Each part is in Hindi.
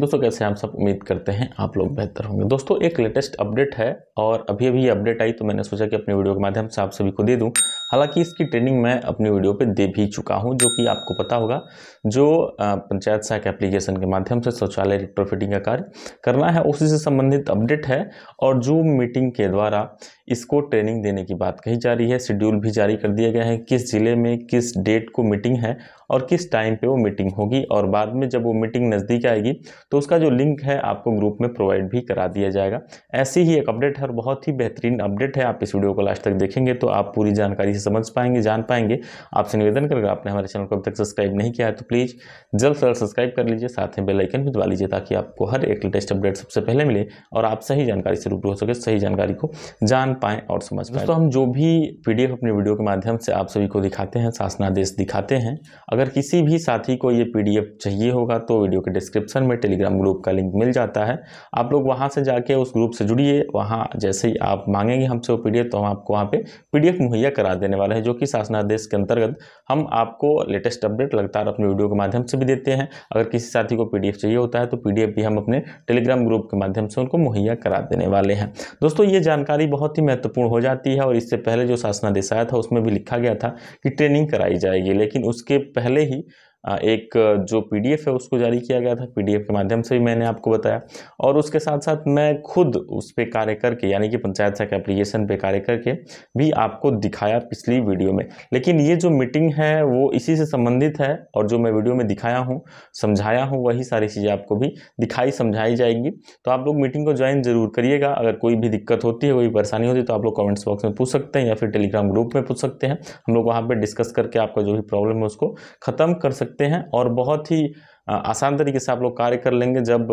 दोस्तों कैसे हम सब उम्मीद करते हैं आप लोग बेहतर होंगे दोस्तों एक लेटेस्ट अपडेट है और अभी अभी ये अपडेट आई तो मैंने सोचा कि अपने वीडियो के माध्यम से आप सभी को दे दूं हालांकि इसकी ट्रेनिंग मैं अपनी वीडियो पे दे भी चुका हूँ जो कि आपको पता होगा जो पंचायत सहायक एप्लीकेशन के माध्यम से शौचालय रिट्रोफिटिंग का कार्य करना है उसी से संबंधित अपडेट है और जूम मीटिंग के द्वारा इसको ट्रेनिंग देने की बात कही जा रही है शेड्यूल भी जारी कर दिया गया है किस ज़िले में किस डेट को मीटिंग है और किस टाइम पर वो मीटिंग होगी और बाद में जब वो मीटिंग नज़दीक आएगी तो उसका जो लिंक है आपको ग्रुप में प्रोवाइड भी करा दिया जाएगा ऐसी ही एक अपडेट है और बहुत ही बेहतरीन अपडेट है आप इस वीडियो को लास्ट तक देखेंगे तो आप पूरी जानकारी समझ पाएंगे जान पाएंगे आपसे निवेदन करेगा आपने हमारे चैनल को अब तक सब्सक्राइब नहीं किया है तो प्लीज़ जल्द से जल्द सब्सक्राइब कर लीजिए साथ में बेलाइकन भी दबा लीजिए ताकि आपको हर एक लेटेस्ट अपडेट सबसे पहले मिले और आप सही जानकारी से रूबरू हो सके सही जानकारी को जान पाएँ और समझ पाए तो हम जो भी पी अपने वीडियो के माध्यम से आप सभी को दिखाते हैं शासनादेश दिखाते हैं अगर किसी भी साथी को ये पी चाहिए होगा तो वीडियो के डिस्क्रिप्शन में टेलीग्राम ग्रुप का लिंक मिल जाता है आप लोग वहाँ से जाके उस ग्रुप से जुड़िए वहाँ जैसे ही आप मांगेंगे हमसे वो पी तो हम आपको वहाँ पर पी मुहैया करा देने रहने वाला है जो कि शासनादेश के अंतर्गत हम आपको लेटेस्ट अपडेट लगातार अपने वीडियो के माध्यम से भी देते हैं अगर किसी साथी को पीडीएफ चाहिए होता है तो पीडीएफ भी हम अपने टेलीग्राम ग्रुप के माध्यम से उनको मुहैया करा देने वाले हैं दोस्तों ये जानकारी बहुत ही महत्वपूर्ण हो जाती है और इससे पहले जो शासनादेश आया था उसमें भी लिखा गया था कि ट्रेनिंग कराई जाएगी लेकिन उसके पहले ही एक जो पीडीएफ है उसको जारी किया गया था पीडीएफ के माध्यम से भी मैंने आपको बताया और उसके साथ साथ मैं खुद उस पर कार्य करके यानी कि पंचायत शाखा एप्लीकेशन पे कार्य करके भी आपको दिखाया पिछली वीडियो में लेकिन ये जो मीटिंग है वो इसी से संबंधित है और जो मैं वीडियो में दिखाया हूँ समझाया हूँ वही सारी चीज़ें आपको भी दिखाई समझाई जाएगी तो आप लोग मीटिंग को ज्वाइन जरूर करिएगा अगर कोई भी दिक्कत होती है कोई परेशानी होती है तो आप लोग कमेंट्स बॉक्स में पूछ सकते हैं या फिर टेलीग्राम ग्रुप में पूछ सकते हैं हम लोग वहाँ पर डिस्कस करके आपका जो भी प्रॉब्लम है उसको खत्म कर सकते सकते हैं और बहुत ही आसान तरीके से आप लोग कार्य कर लेंगे जब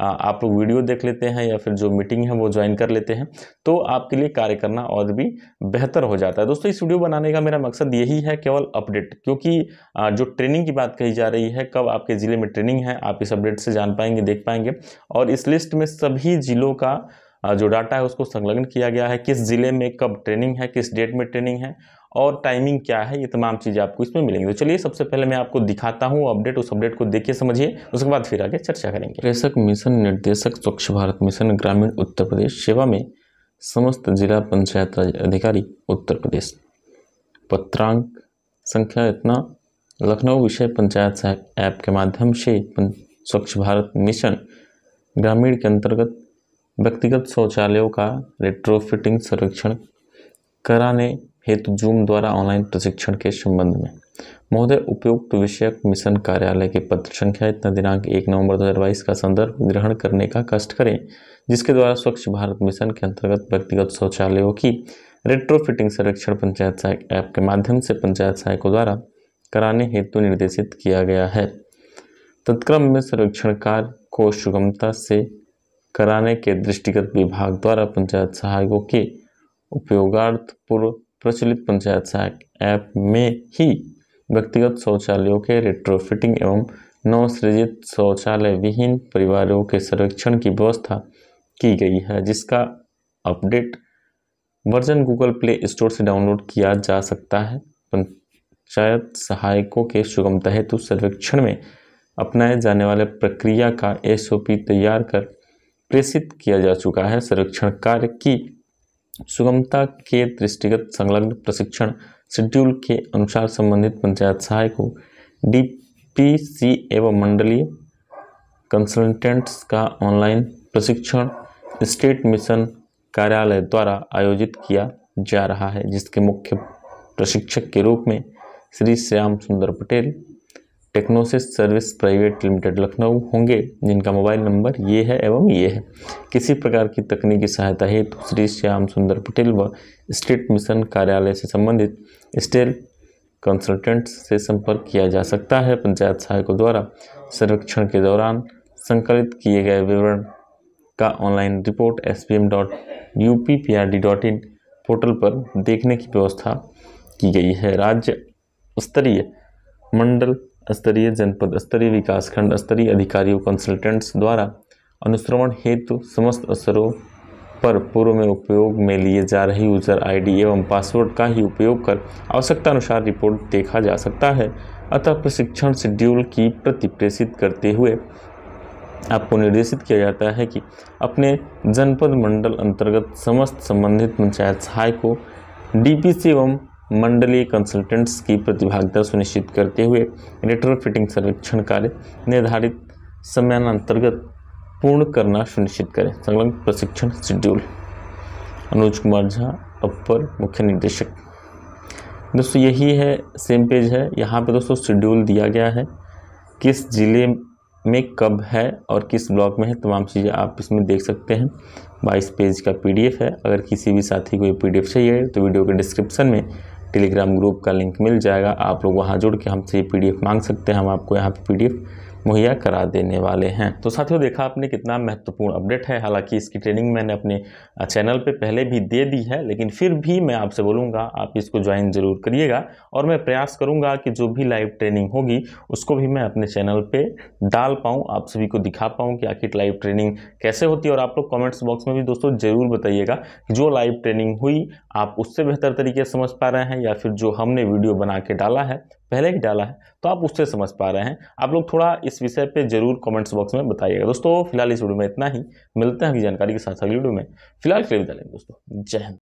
आप लोग वीडियो देख लेते हैं या फिर जो मीटिंग है वो ज्वाइन कर लेते हैं तो आपके लिए कार्य करना और भी बेहतर हो जाता है दोस्तों इस वीडियो बनाने का मेरा मकसद यही है केवल अपडेट क्योंकि जो ट्रेनिंग की बात कही जा रही है कब आपके ज़िले में ट्रेनिंग है आप इस अपडेट से जान पाएंगे देख पाएंगे और इस लिस्ट में सभी ज़िलों का जो डाटा है उसको संलग्न किया गया है किस ज़िले में कब ट्रेनिंग है किस डेट में ट्रेनिंग है और टाइमिंग क्या है ये तमाम चीज़ें आपको इसमें मिलेंगी तो चलिए सबसे पहले मैं आपको दिखाता हूँ अपडेट उस अपडेट को देखिए समझिए उसके बाद फिर आगे चर्चा करेंगे प्रेषक मिशन निर्देशक स्वच्छ भारत मिशन ग्रामीण उत्तर प्रदेश सेवा में समस्त जिला पंचायत राज अधिकारी उत्तर प्रदेश पत्रांक संख्या इतना लखनऊ विषय पंचायत सहायक ऐप के माध्यम से स्वच्छ भारत मिशन ग्रामीण के अंतर्गत व्यक्तिगत शौचालयों का रेट्रोफिटिंग सर्वेक्षण कराने हेतु जूम द्वारा ऑनलाइन प्रशिक्षण के संबंध में महोदय उपयुक्त विषयक मिशन कार्यालय के पत्र संख्या इतना दिनांक एक नवंबर 2022 का संदर्भ ग्रहण करने का कष्ट करें जिसके द्वारा स्वच्छ भारत मिशन के अंतर्गत व्यक्तिगत शौचालयों की रेट्रोफिटिंग सर्वेक्षण पंचायत सहायक ऐप के माध्यम से पंचायत सहायकों द्वारा कराने हेतु निर्देशित किया गया है तत्क्रम में सर्वेक्षण कार्य को सुगमता से कराने के दृष्टिगत विभाग द्वारा पंचायत सहायकों के उपयोगार्थ पूर्व प्रचलित पंचायत सहायक ऐप में ही व्यक्तिगत शौचालयों के रेट्रोफिटिंग एवं नवसृजित शौचालय विहीन परिवारों के सर्वेक्षण की व्यवस्था की गई है जिसका update version Google Play Store से डाउनलोड किया जा सकता है पंचायत सहायकों के सुगमता हेतु सर्वेक्षण में अपनाए जाने वाले प्रक्रिया का एसओपी तैयार कर प्रेषित किया जा चुका है सर्वेक्षण कार्य की सुगमता के दृष्टिगत संलग्न प्रशिक्षण शेड्यूल के अनुसार संबंधित पंचायत सहायक को डीपीसी एवं मंडलीय कंसल्टेंट्स का ऑनलाइन प्रशिक्षण स्टेट मिशन कार्यालय द्वारा आयोजित किया जा रहा है जिसके मुख्य प्रशिक्षक के रूप में Shri Shyam Sundar Patel Technosys Service Private Limited Lucknow होंगे जिनका मोबाइल नंबर ये है एवं ये है किसी प्रकार की तकनीकी सहायता हेतु श्री श्याम सुंदर पटेल व स्टेट मिशन कार्यालय से संबंधित स्टेल कंसल्टेंट से संपर्क किया जा सकता है पंचायत सहायकों द्वारा सर्वेक्षण के दौरान संकलित किए गए विवरण का online report S M dot U P P R D dot in portal पर देखने की व्यवस्था की गई है राज्य स्तरीय मंडल स्तरीय जनपद स्तरीय विकासखंड स्तरीय अधिकारियों कंसल्टेंट्स द्वारा अनुश्रवण हेतु समस्त असरों पर पूर्व में उपयोग में लिए जा रही यूजर आईडी एवं पासवर्ड का ही उपयोग कर आवश्यकता अनुसार रिपोर्ट देखा जा सकता है अतः प्रशिक्षण शेड्यूल की प्रति प्रेषित करते हुए आपको निर्देशित किया जाता है कि अपने जनपद मंडल अंतर्गत समस्त संबंधित पंचायत सहाय को सी एवं मंडलीय कंसल्टेंट्स की प्रतिभागिता सुनिश्चित करते हुए फिटिंग सर्वेक्षण कार्य निर्धारित अंतर्गत पूर्ण करना सुनिश्चित करें संलग्न प्रशिक्षण शेड्यूल अनुज कुमार झा अपर मुख्य निदेशक दोस्तों यही है सेम पेज है यहाँ पे दोस्तों शेड्यूल दिया गया है किस ज़िले में कब है और किस ब्लॉक में है तमाम चीज़ें आप इसमें देख सकते हैं बाईस पेज का पीडीएफ है अगर किसी भी साथी को ये पीडीएफ चाहिए तो वीडियो के डिस्क्रिप्शन में टेलीग्राम ग्रुप का लिंक मिल जाएगा आप लोग वहाँ जुड़ के हमसे ये पी मांग सकते हैं हम आपको यहाँ पर पी मुहैया करा देने वाले हैं तो साथियों देखा आपने कितना महत्वपूर्ण अपडेट है हालांकि इसकी ट्रेनिंग मैंने अपने चैनल पे पहले भी दे दी है लेकिन फिर भी मैं आपसे बोलूँगा आप इसको ज्वाइन जरूर करिएगा और मैं प्रयास करूँगा कि जो भी लाइव ट्रेनिंग होगी उसको भी मैं अपने चैनल पर डाल पाऊँ आप सभी को दिखा पाऊँ कि आखिर लाइव ट्रेनिंग कैसे होती है और आप लोग कॉमेंट्स बॉक्स में भी दोस्तों ज़रूर बताइएगा कि जो लाइव ट्रेनिंग हुई आप उससे बेहतर तरीके से समझ पा रहे हैं या फिर जो हमने वीडियो बना के डाला है पहले ही डाला है तो आप उससे समझ पा रहे हैं आप लोग थोड़ा इस विषय पे जरूर कमेंट्स बॉक्स में बताइएगा दोस्तों फिलहाल इस वीडियो में इतना ही मिलते हैं अगली जानकारी के साथ अगली वीडियो में फिलहाल फिर लिए दोस्तों जय हिंद